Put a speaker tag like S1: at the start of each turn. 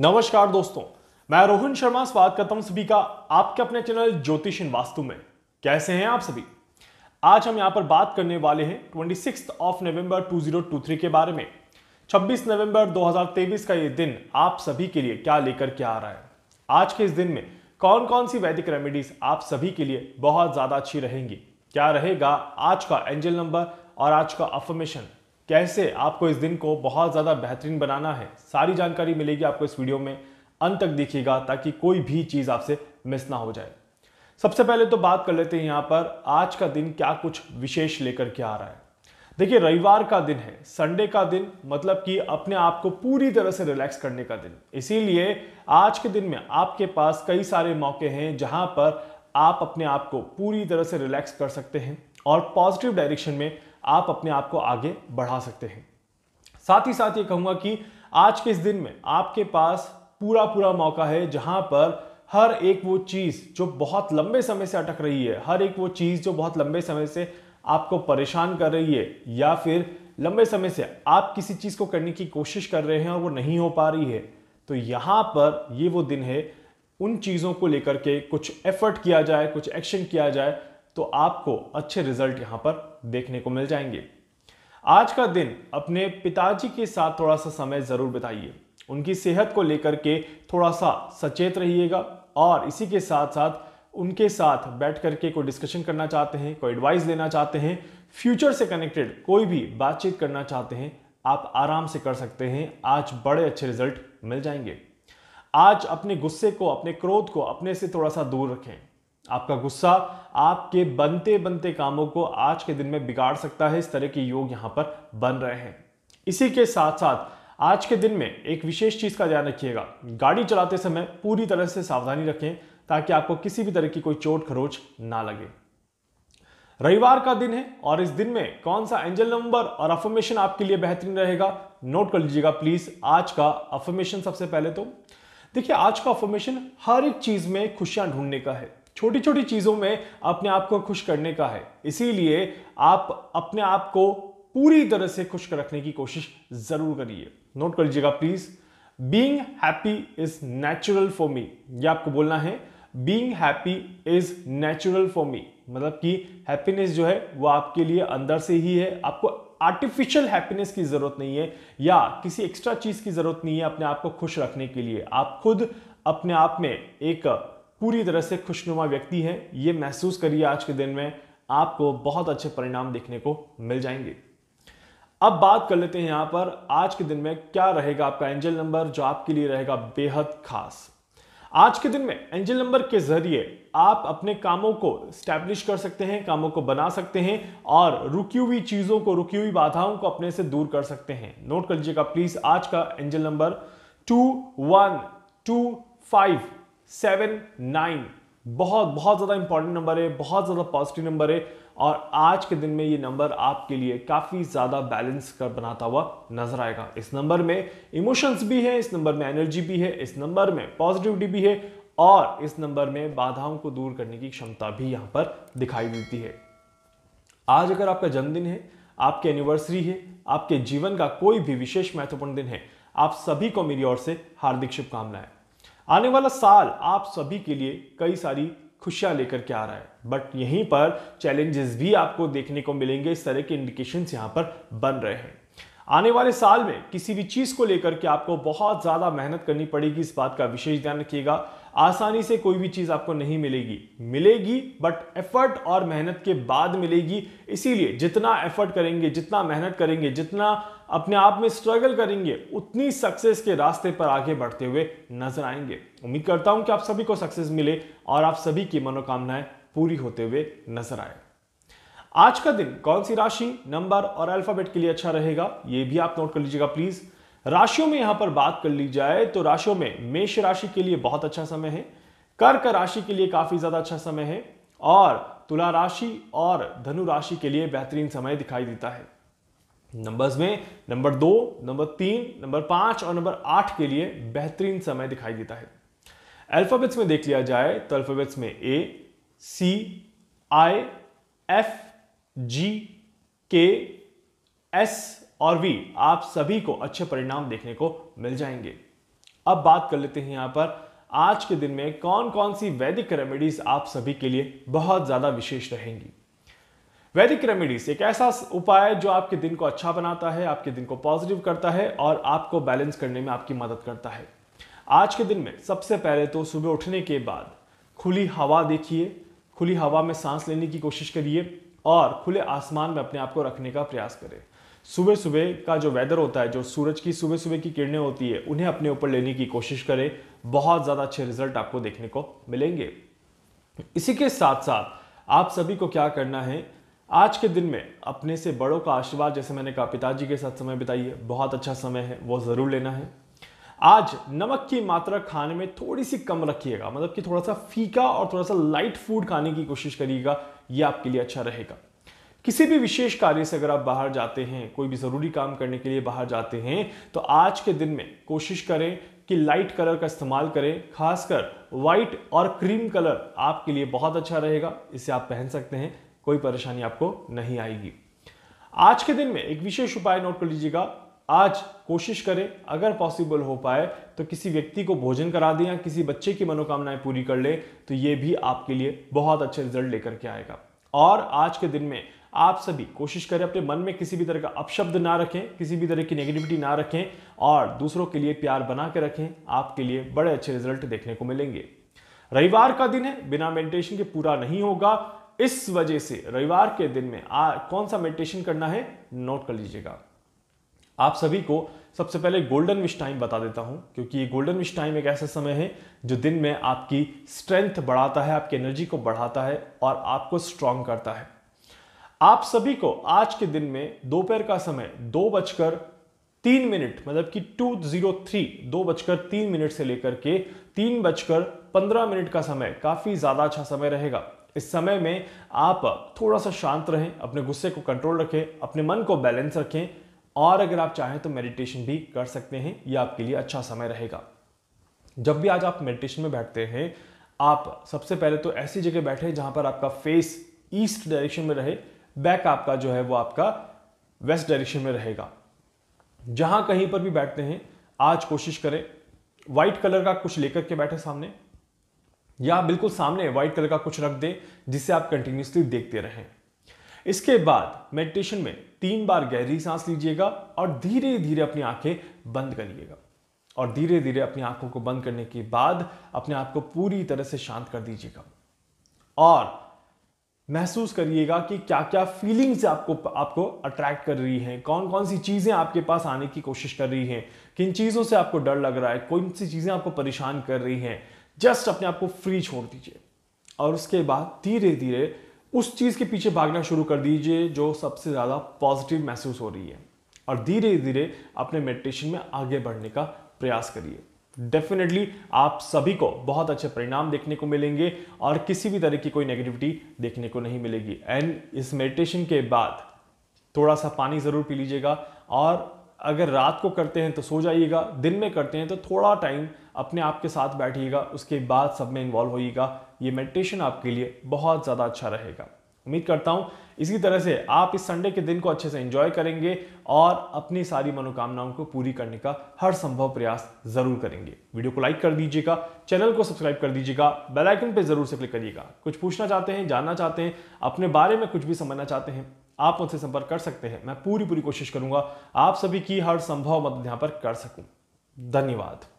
S1: नमस्कार दोस्तों मैं रोहन शर्मा स्वागत करता हूं सभी का आपके अपने चैनल ज्योतिष इन वास्तु में कैसे हैं आप सभी आज हम यहां पर बात करने वाले हैं ट्वेंटी ऑफ नवंबर 2023 के बारे में 26 नवंबर 2023 का ये दिन आप सभी के लिए क्या लेकर के आ रहा है आज के इस दिन में कौन कौन सी वैदिक रेमेडीज आप सभी के लिए बहुत ज्यादा अच्छी रहेंगी क्या रहेगा आज का एंजल नंबर और आज का अफर्मेशन कैसे आपको इस दिन को बहुत ज़्यादा बेहतरीन बनाना है सारी जानकारी मिलेगी आपको इस वीडियो में अंत तक देखिएगा ताकि कोई भी चीज़ आपसे मिस ना हो जाए सबसे पहले तो बात कर लेते हैं यहाँ पर आज का दिन क्या कुछ विशेष लेकर के आ रहा है देखिए रविवार का दिन है संडे का दिन मतलब कि अपने आप को पूरी तरह से रिलैक्स करने का दिन इसीलिए आज के दिन में आपके पास कई सारे मौके हैं जहां पर आप अपने आप को पूरी तरह से रिलैक्स कर सकते हैं और पॉजिटिव डायरेक्शन में आप अपने आप को आगे बढ़ा सकते हैं साथ ही साथ ये कहूंगा कि आज के इस दिन में आपके पास पूरा पूरा मौका है जहां पर हर एक वो चीज़ जो बहुत लंबे समय से अटक रही है हर एक वो चीज़ जो बहुत लंबे समय से आपको परेशान कर रही है या फिर लंबे समय से आप किसी चीज़ को करने की कोशिश कर रहे हैं और वो नहीं हो पा रही है तो यहां पर ये वो दिन है उन चीज़ों को लेकर के कुछ एफर्ट किया जाए कुछ एक्शन किया जाए तो आपको अच्छे रिजल्ट यहां पर देखने को मिल जाएंगे आज का दिन अपने पिताजी के साथ थोड़ा सा समय ज़रूर बिताइए उनकी सेहत को लेकर के थोड़ा सा सचेत रहिएगा और इसी के साथ साथ उनके साथ बैठ करके कोई डिस्कशन करना चाहते हैं कोई एडवाइस देना चाहते हैं फ्यूचर से कनेक्टेड कोई भी बातचीत करना चाहते हैं आप आराम से कर सकते हैं आज बड़े अच्छे रिजल्ट मिल जाएंगे आज अपने गुस्से को अपने क्रोध को अपने से थोड़ा सा दूर रखें आपका गुस्सा आपके बनते बनते कामों को आज के दिन में बिगाड़ सकता है इस तरह के योग यहां पर बन रहे हैं इसी के साथ साथ आज के दिन में एक विशेष चीज का ध्यान रखिएगा गाड़ी चलाते समय पूरी तरह से सावधानी रखें ताकि आपको किसी भी तरह की कोई चोट खरोच ना लगे रविवार का दिन है और इस दिन में कौन सा एंजल नंबर और अफर्मेशन आपके लिए बेहतरीन रहेगा नोट कर लीजिएगा प्लीज आज का अफर्मेशन सबसे पहले तो देखिए आज का अफर्मेशन हर एक चीज में खुशियां ढूंढने का है छोटी छोटी चीज़ों में अपने आप को खुश करने का है इसीलिए आप अपने आप को पूरी तरह से खुश रखने की कोशिश ज़रूर करिए नोट कर लीजिएगा please being happy is natural for me ये आपको बोलना है being happy is natural for me मतलब कि हैप्पीनेस जो है वो आपके लिए अंदर से ही है आपको आर्टिफिशियल हैप्पीनेस की ज़रूरत नहीं है या किसी एक्स्ट्रा चीज़ की ज़रूरत नहीं है अपने आप को खुश रखने के लिए आप खुद अपने आप में एक पूरी तरह से खुशनुमा व्यक्ति हैं ये महसूस करिए आज के दिन में आपको बहुत अच्छे परिणाम देखने को मिल जाएंगे अब बात कर लेते हैं यहां पर आज के दिन में क्या रहेगा आपका एंजल नंबर जो आपके लिए रहेगा बेहद खास आज के दिन में एंजल नंबर के जरिए आप अपने कामों को स्टैब्लिश कर सकते हैं कामों को बना सकते हैं और रुकी हुई चीज़ों को रुकी हुई बाधाओं को अपने से दूर कर सकते हैं नोट कर लीजिएगा प्लीज आज का angel number two one two five seven nine बहुत बहुत ज़्यादा इंपॉर्टेंट नंबर है बहुत ज़्यादा पॉजिटिव नंबर है और आज के दिन में ये नंबर आपके लिए काफ़ी ज़्यादा बैलेंस कर बनाता हुआ नजर आएगा इस नंबर में इमोशंस भी है इस नंबर में एनर्जी भी है इस नंबर में पॉजिटिविटी भी है और इस नंबर में बाधाओं को दूर करने की क्षमता भी यहाँ पर दिखाई देती है आज अगर आपका जन्मदिन है आपके एनिवर्सरी है आपके जीवन का कोई भी विशेष महत्वपूर्ण दिन है आप सभी को मेरी ओर से हार्दिक शुभकामनाएं आने वाला साल आप सभी के लिए कई सारी खुशियां लेकर के आ रहा है बट यहीं पर चैलेंजेस भी आपको देखने को मिलेंगे इस तरह के इंडिकेशन यहाँ पर बन रहे हैं आने वाले साल में किसी भी चीज़ को लेकर के आपको बहुत ज़्यादा मेहनत करनी पड़ेगी इस बात का विशेष ध्यान रखिएगा आसानी से कोई भी चीज़ आपको नहीं मिलेगी मिलेगी बट एफर्ट और मेहनत के बाद मिलेगी इसीलिए जितना एफर्ट करेंगे जितना मेहनत करेंगे जितना अपने आप में स्ट्रगल करेंगे उतनी सक्सेस के रास्ते पर आगे बढ़ते हुए नजर आएंगे उम्मीद करता हूं कि आप सभी को सक्सेस मिले और आप सभी की मनोकामनाएं पूरी होते हुए नजर आए आज का दिन कौन सी राशि नंबर और अल्फाबेट के लिए अच्छा रहेगा ये भी आप नोट कर लीजिएगा प्लीज राशियों में यहां पर बात कर ली जाए तो राशियों में मेष राशि के लिए बहुत अच्छा समय है कर्क राशि के लिए काफी ज्यादा अच्छा समय है और तुला राशि और धनु राशि के लिए बेहतरीन समय दिखाई देता है नंबर्स में नंबर दो नंबर तीन नंबर पांच और नंबर आठ के लिए बेहतरीन समय दिखाई देता है अल्फ़ाबेट्स में देख लिया जाए तो अल्फ़ाबेट्स में ए सी आई एफ जी के एस और वी आप सभी को अच्छे परिणाम देखने को मिल जाएंगे अब बात कर लेते हैं यहां पर आज के दिन में कौन कौन सी वैदिक रेमेडीज आप सभी के लिए बहुत ज़्यादा विशेष रहेंगी वैदिक रेमेडीज एक ऐसा उपाय जो आपके दिन को अच्छा बनाता है आपके दिन को पॉजिटिव करता है और आपको बैलेंस करने में आपकी मदद करता है आज के दिन में सबसे पहले तो सुबह उठने के बाद खुली हवा देखिए खुली हवा में सांस लेने की कोशिश करिए और खुले आसमान में अपने आप को रखने का प्रयास करें सुबह सुबह का जो वेदर होता है जो सूरज की सुबह सुबह की किरणें होती है उन्हें अपने ऊपर लेने की कोशिश करें बहुत ज़्यादा अच्छे रिजल्ट आपको देखने को मिलेंगे इसी के साथ साथ आप सभी को क्या करना है आज के दिन में अपने से बड़ों का आशीर्वाद जैसे मैंने कहा पिताजी के साथ समय बिताइए बहुत अच्छा समय है वो ज़रूर लेना है आज नमक की मात्रा खाने में थोड़ी सी कम रखिएगा मतलब कि थोड़ा सा फीका और थोड़ा सा लाइट फूड खाने की कोशिश करिएगा ये आपके लिए अच्छा रहेगा किसी भी विशेष कार्य से अगर आप बाहर जाते हैं कोई भी ज़रूरी काम करने के लिए बाहर जाते हैं तो आज के दिन में कोशिश करें कि लाइट कलर का इस्तेमाल करें खासकर व्हाइट और क्रीम कलर आपके लिए बहुत अच्छा रहेगा इसे आप पहन सकते हैं कोई परेशानी आपको नहीं आएगी आज के दिन में एक विशेष उपाय नोट कर लीजिएगा आज कोशिश करें अगर पॉसिबल हो पाए तो किसी व्यक्ति को भोजन करा दें या किसी बच्चे की मनोकामनाएं पूरी कर लें तो ये भी आपके लिए बहुत अच्छे रिजल्ट लेकर के आएगा और आज के दिन में आप सभी कोशिश करें अपने मन में किसी भी तरह का अपशब्द ना रखें किसी भी तरह की नेगेटिविटी ना रखें और दूसरों के लिए प्यार बना के रखें आपके लिए बड़े अच्छे रिजल्ट देखने को मिलेंगे रविवार का दिन है बिना मेडिटेशन के पूरा नहीं होगा इस वजह से रविवार के दिन में आ, कौन सा मेडिटेशन करना है नोट कर लीजिएगा आप सभी को सबसे पहले गोल्डन विश टाइम बता देता हूं क्योंकि ये गोल्डन विश टाइम एक ऐसा समय है जो दिन में आपकी स्ट्रेंथ बढ़ाता है आपकी एनर्जी को बढ़ाता है और आपको स्ट्रांग करता है आप सभी को आज के दिन में दोपहर का समय दो बजकर तीन मिनट मतलब कि टू जीरो थ्री दो बजकर तीन मिनट से लेकर के तीन बजकर पंद्रह मिनट का समय काफी ज्यादा अच्छा समय रहेगा इस समय में आप थोड़ा सा शांत रहें अपने गुस्से को कंट्रोल रखें अपने मन को बैलेंस रखें और अगर आप चाहें तो मेडिटेशन भी कर सकते हैं ये आपके लिए अच्छा समय रहेगा जब भी आज आप मेडिटेशन में बैठते हैं आप सबसे पहले तो ऐसी जगह बैठे जहां पर आपका फेस ईस्ट डायरेक्शन में रहे बैक आपका जो है वो आपका वेस्ट डायरेक्शन में रहेगा जहां कहीं पर भी बैठते हैं आज कोशिश करें व्हाइट कलर का कुछ लेकर के बैठे सामने या बिल्कुल सामने व्हाइट कलर का कुछ रख दे जिसे आप कंटिन्यूसली देखते रहें इसके बाद मेडिटेशन में तीन बार गहरी सांस लीजिएगा और धीरे धीरे अपनी आंखें बंद करिएगा और धीरे धीरे अपनी आंखों को बंद करने के बाद अपने आप को पूरी तरह से शांत कर दीजिएगा और महसूस करिएगा कि क्या क्या फीलिंग्स आपको आपको अट्रैक्ट कर रही हैं कौन कौन सी चीज़ें आपके पास आने की कोशिश कर रही हैं किन चीज़ों से आपको डर लग रहा है कौन सी चीज़ें आपको परेशान कर रही हैं जस्ट अपने आप को फ्री छोड़ दीजिए और उसके बाद धीरे धीरे उस चीज़ के पीछे भागना शुरू कर दीजिए जो सबसे ज़्यादा पॉजिटिव महसूस हो रही है और धीरे धीरे अपने मेडिटेशन में आगे बढ़ने का प्रयास करिए डेफिनेटली आप सभी को बहुत अच्छे परिणाम देखने को मिलेंगे और किसी भी तरह की कोई नेगेटिविटी देखने को नहीं मिलेगी एंड इस मेडिटेशन के बाद थोड़ा सा पानी ज़रूर पी लीजिएगा और अगर रात को करते हैं तो सो जाइएगा दिन में करते हैं तो थोड़ा टाइम अपने आप के साथ बैठिएगा उसके बाद सब में इन्वॉल्व होइएगा ये मेडिटेशन आपके लिए बहुत ज़्यादा अच्छा रहेगा उम्मीद करता हूँ इसी तरह से आप इस संडे के दिन को अच्छे से इन्जॉय करेंगे और अपनी सारी मनोकामनाओं को पूरी करने का हर संभव प्रयास जरूर करेंगे वीडियो को लाइक कर दीजिएगा चैनल को सब्सक्राइब कर दीजिएगा बेल आइकन पर जरूर से क्लिक करिएगा कुछ पूछना चाहते हैं जानना चाहते हैं अपने बारे में कुछ भी समझना चाहते हैं आप मुझसे संपर्क कर सकते हैं मैं पूरी पूरी कोशिश करूंगा आप सभी की हर संभव मदद यहां पर कर सकूं धन्यवाद